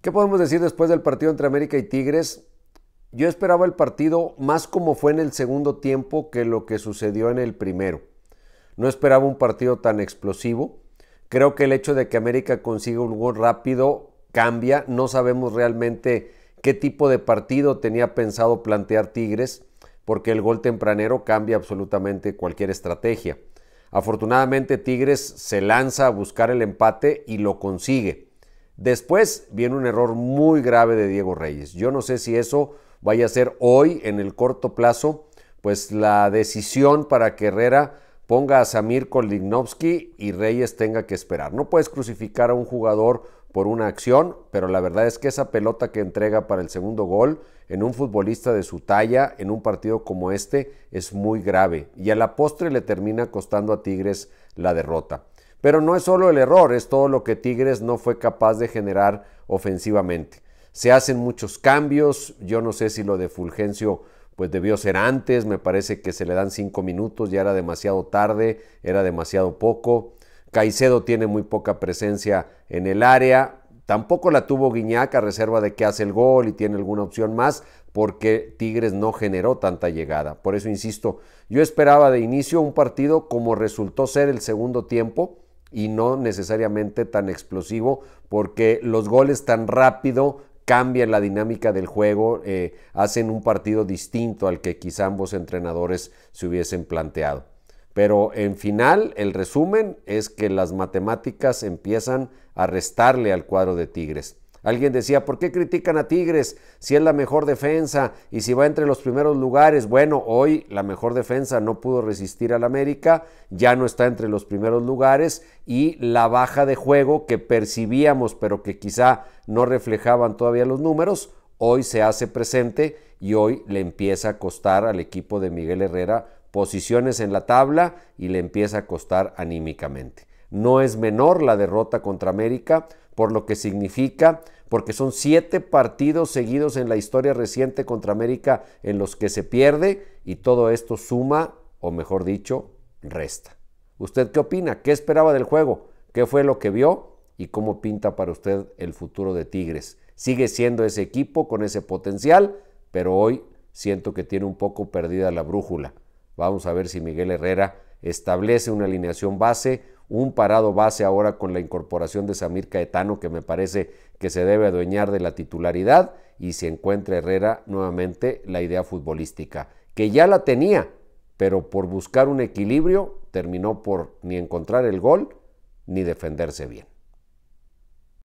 ¿Qué podemos decir después del partido entre América y Tigres? Yo esperaba el partido más como fue en el segundo tiempo que lo que sucedió en el primero. No esperaba un partido tan explosivo. Creo que el hecho de que América consiga un gol rápido cambia. No sabemos realmente qué tipo de partido tenía pensado plantear Tigres, porque el gol tempranero cambia absolutamente cualquier estrategia. Afortunadamente Tigres se lanza a buscar el empate y lo consigue. Después viene un error muy grave de Diego Reyes. Yo no sé si eso vaya a ser hoy, en el corto plazo, pues la decisión para que Herrera ponga a Samir Kolinovsky y Reyes tenga que esperar. No puedes crucificar a un jugador por una acción, pero la verdad es que esa pelota que entrega para el segundo gol en un futbolista de su talla, en un partido como este, es muy grave y a la postre le termina costando a Tigres la derrota. Pero no es solo el error, es todo lo que Tigres no fue capaz de generar ofensivamente. Se hacen muchos cambios, yo no sé si lo de Fulgencio pues debió ser antes, me parece que se le dan cinco minutos, ya era demasiado tarde, era demasiado poco. Caicedo tiene muy poca presencia en el área, tampoco la tuvo Guiñac a reserva de que hace el gol y tiene alguna opción más, porque Tigres no generó tanta llegada. Por eso insisto, yo esperaba de inicio un partido como resultó ser el segundo tiempo, y no necesariamente tan explosivo, porque los goles tan rápido cambian la dinámica del juego, eh, hacen un partido distinto al que quizá ambos entrenadores se hubiesen planteado. Pero en final, el resumen es que las matemáticas empiezan a restarle al cuadro de Tigres. Alguien decía, ¿por qué critican a Tigres si es la mejor defensa y si va entre los primeros lugares? Bueno, hoy la mejor defensa no pudo resistir al América, ya no está entre los primeros lugares y la baja de juego que percibíamos pero que quizá no reflejaban todavía los números, hoy se hace presente y hoy le empieza a costar al equipo de Miguel Herrera posiciones en la tabla y le empieza a costar anímicamente. No es menor la derrota contra América, por lo que significa, porque son siete partidos seguidos en la historia reciente contra América en los que se pierde y todo esto suma, o mejor dicho, resta. ¿Usted qué opina? ¿Qué esperaba del juego? ¿Qué fue lo que vio? ¿Y cómo pinta para usted el futuro de Tigres? Sigue siendo ese equipo con ese potencial, pero hoy siento que tiene un poco perdida la brújula. Vamos a ver si Miguel Herrera establece una alineación base un parado base ahora con la incorporación de Samir Caetano, que me parece que se debe adueñar de la titularidad, y se encuentra Herrera nuevamente la idea futbolística, que ya la tenía, pero por buscar un equilibrio terminó por ni encontrar el gol ni defenderse bien.